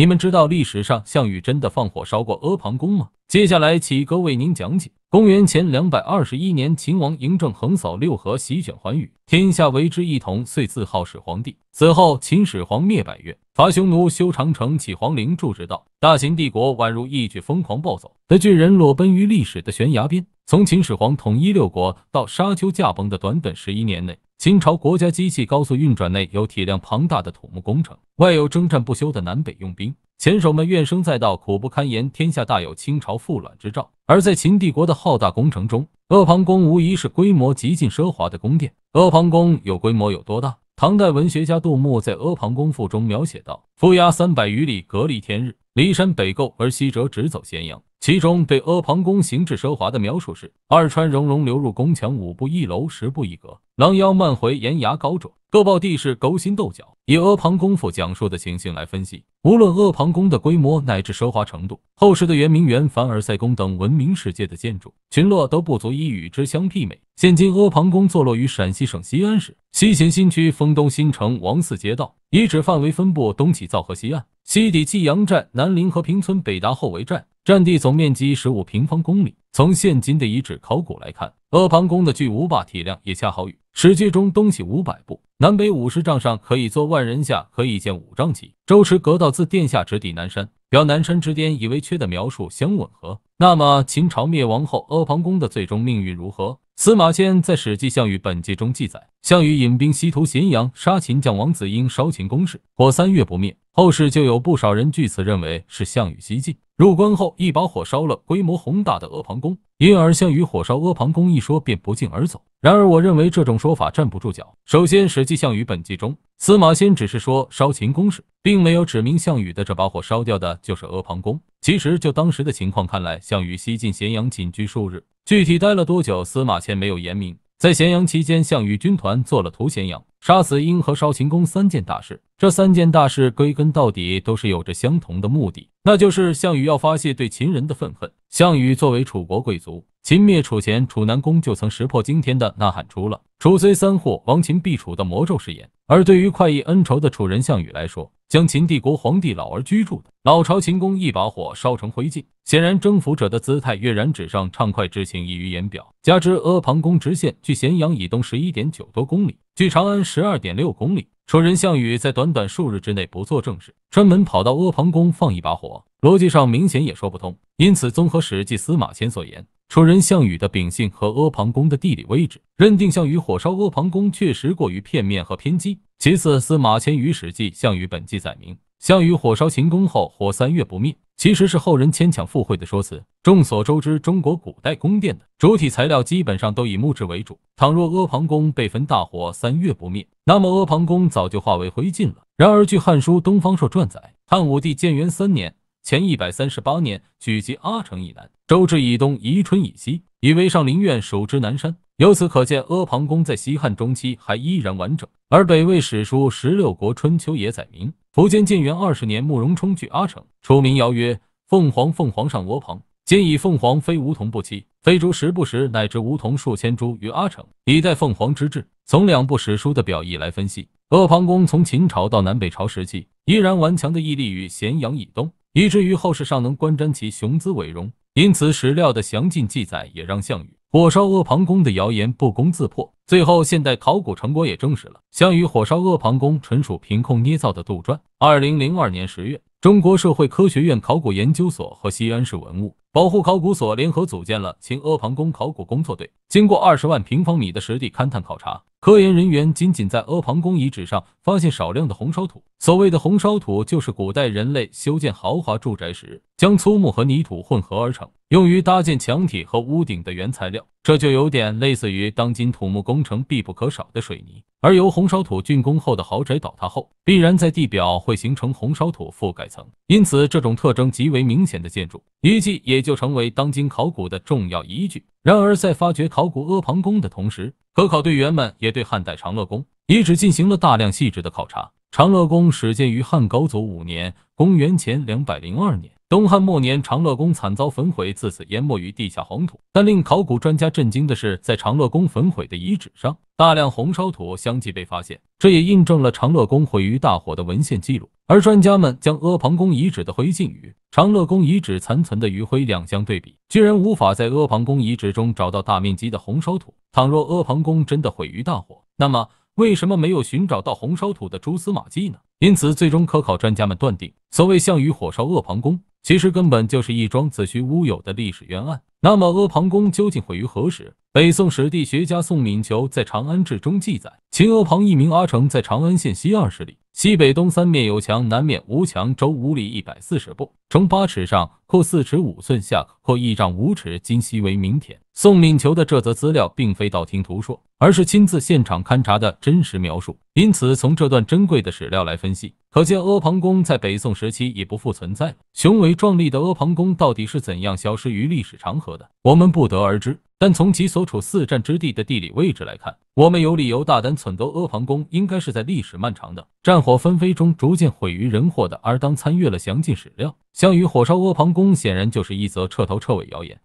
你们知道历史上项羽真的放火烧过阿房宫吗？接下来启哥为您讲解。公元前两百二十一年，秦王嬴政横扫六合，席卷寰宇，天下为之一统，遂自号始皇帝。此后，秦始皇灭百越，伐匈奴，修长城，起皇陵，筑直道，大秦帝国宛如一具疯狂暴走的巨人，裸奔于历史的悬崖边。从秦始皇统一六国到沙丘驾崩的短短十一年内。清朝国家机器高速运转，内有体量庞大的土木工程，外有征战不休的南北用兵，前手们怨声载道，苦不堪言，天下大有清朝覆卵之兆。而在秦帝国的浩大工程中，阿房宫无疑是规模极尽奢华的宫殿。阿房宫有规模有多大？唐代文学家杜牧在《阿房宫赋》中描写道：“负压三百余里，隔离天日。骊山北构而西折，直走咸阳。”其中对阿房宫形制奢华的描述是：二川溶溶流入宫墙，五步一楼，十步一阁，廊腰漫回，檐牙高啄，各抱地势，勾心斗角。以阿房宫府讲述的情形来分析，无论阿房宫的规模乃至奢华程度，后世的圆明园、凡尔赛宫等闻名世界的建筑群落都不足以与之相媲美。现今阿房宫坐落于陕西省西安市。西咸新区沣东新城王寺街道遗址范围分布东起皂河西岸，西抵济阳寨，南临和平村，北达后围寨，占地总面积十五平方公里。从现今的遗址考古来看，阿房宫的巨无霸体量也恰好与《史记》中“东起五百步，南北五十丈，上可以坐万人，下可以建五丈旗，周池阁道，自殿下直抵南山，表南山之巅以为缺的描述相吻合。那么，秦朝灭亡后，阿房宫的最终命运如何？司马迁在《史记·项羽本纪》中记载，项羽引兵西屠咸阳，杀秦将王子婴，烧秦宫室，火三月不灭。后世就有不少人据此认为是项羽西进入关后一把火烧了规模宏大的阿房宫，因而“项羽火烧阿房宫”一说便不胫而走。然而，我认为这种说法站不住脚。首先，《史记·项羽本纪》中司马迁只是说烧秦宫室，并没有指明项羽的这把火烧掉的就是阿房宫。其实，就当时的情况看来，项羽西进咸阳，仅居数日。具体待了多久，司马迁没有言明。在咸阳期间，项羽军团做了屠咸阳、杀死英和烧秦宫三件大事。这三件大事归根到底都是有着相同的目的，那就是项羽要发泄对秦人的愤恨。项羽作为楚国贵族，秦灭楚前，楚南公就曾识破惊天的呐喊出了“楚虽三户，亡秦必楚”的魔咒誓言。而对于快意恩仇的楚人项羽来说，将秦帝国皇帝老儿居住的老朝秦宫一把火烧成灰烬，显然征服者的姿态跃然纸上，畅快之情溢于言表。加之阿房宫直线距咸阳以东十一点九多公里，距长安十二点六公里。说人项羽在短短数日之内不做正事，专门跑到阿房宫放一把火，逻辑上明显也说不通。因此，综合《史记》司马迁所言，楚人项羽的秉性和阿房宫的地理位置，认定项羽火烧阿房宫确实过于片面和偏激。其次，司马迁于《史记·项羽本纪》载明。项羽火烧秦宫后，火三月不灭，其实是后人牵强附会的说辞。众所周知，中国古代宫殿的主体材料基本上都以木质为主。倘若阿房宫被焚大火三月不灭，那么阿房宫早就化为灰烬了。然而，据《汉书·东方朔传》载，汉武帝建元三年（前138年），举集阿城以南、周至以东、宜春以西，以为上林苑，属之南山。由此可见，阿房宫在西汉中期还依然完整。而北魏史书《十六国春秋》也载明：苻坚建元二十年，慕容冲据阿城，出名谣曰：“凤凰凤凰上阿房。”今以凤凰非梧桐不栖，非竹时不食，乃至梧桐数千株于阿城，以待凤凰之志。从两部史书的表意来分析，阿房宫从秦朝到南北朝时期，依然顽强的屹立于咸阳以东，以至于后世尚能观瞻其雄姿伟容。因此，史料的详尽记载也让项羽。火烧阿房宫的谣言不攻自破，最后现代考古成果也证实了，项羽火烧阿房宫纯属凭空捏造的杜撰。二零零二年十月，中国社会科学院考古研究所和西安市文物保护考古所联合组建了秦阿房宫考古工作队，经过二十万平方米的实地勘探考察，科研人员仅仅在阿房宫遗址上发现少量的红烧土。所谓的红烧土，就是古代人类修建豪华住宅时将粗木和泥土混合而成。用于搭建墙体和屋顶的原材料，这就有点类似于当今土木工程必不可少的水泥。而由红烧土竣工后的豪宅倒塌后，必然在地表会形成红烧土覆盖层，因此这种特征极为明显的建筑遗迹也就成为当今考古的重要依据。然而，在发掘考古阿房宫的同时，科考队员们也对汉代长乐宫遗址进行了大量细致的考察。长乐宫始建于汉高祖五年（公元前两百零二年）。东汉末年，长乐宫惨遭焚毁，自此淹没于地下黄土。但令考古专家震惊的是，在长乐宫焚毁的遗址上，大量红烧土相继被发现，这也印证了长乐宫毁于大火的文献记录。而专家们将阿房宫遗址的灰烬与长乐宫遗址残存的余灰两相对比，居然无法在阿房宫遗址中找到大面积的红烧土。倘若阿房宫真的毁于大火，那么为什么没有寻找到红烧土的蛛丝马迹呢？因此，最终科考专家们断定，所谓项羽火烧阿房宫，其实根本就是一桩子虚乌有的历史冤案。那么，阿房宫究竟毁于何时？北宋史地学家宋敏求在《长安志》中记载：秦阿房一名阿城，在长安县西二十里，西北东三面有墙，南面无墙，周五里一百四十步，长八尺上，阔四尺五寸下，阔一丈五尺，今西为明田。宋敏求的这则资料并非道听途说，而是亲自现场勘察的真实描述。因此，从这段珍贵的史料来分析，可见阿房宫在北宋时期已不复存在。雄伟壮丽的阿房宫到底是怎样消失于历史长河的，我们不得而知。但从其所处四战之地的地理位置来看，我们有理由大胆揣度，阿房宫应该是在历史漫长的战火纷飞中逐渐毁于人祸的。而当参阅了详尽史料，项羽火烧阿房宫显然就是一则彻头彻尾谣言。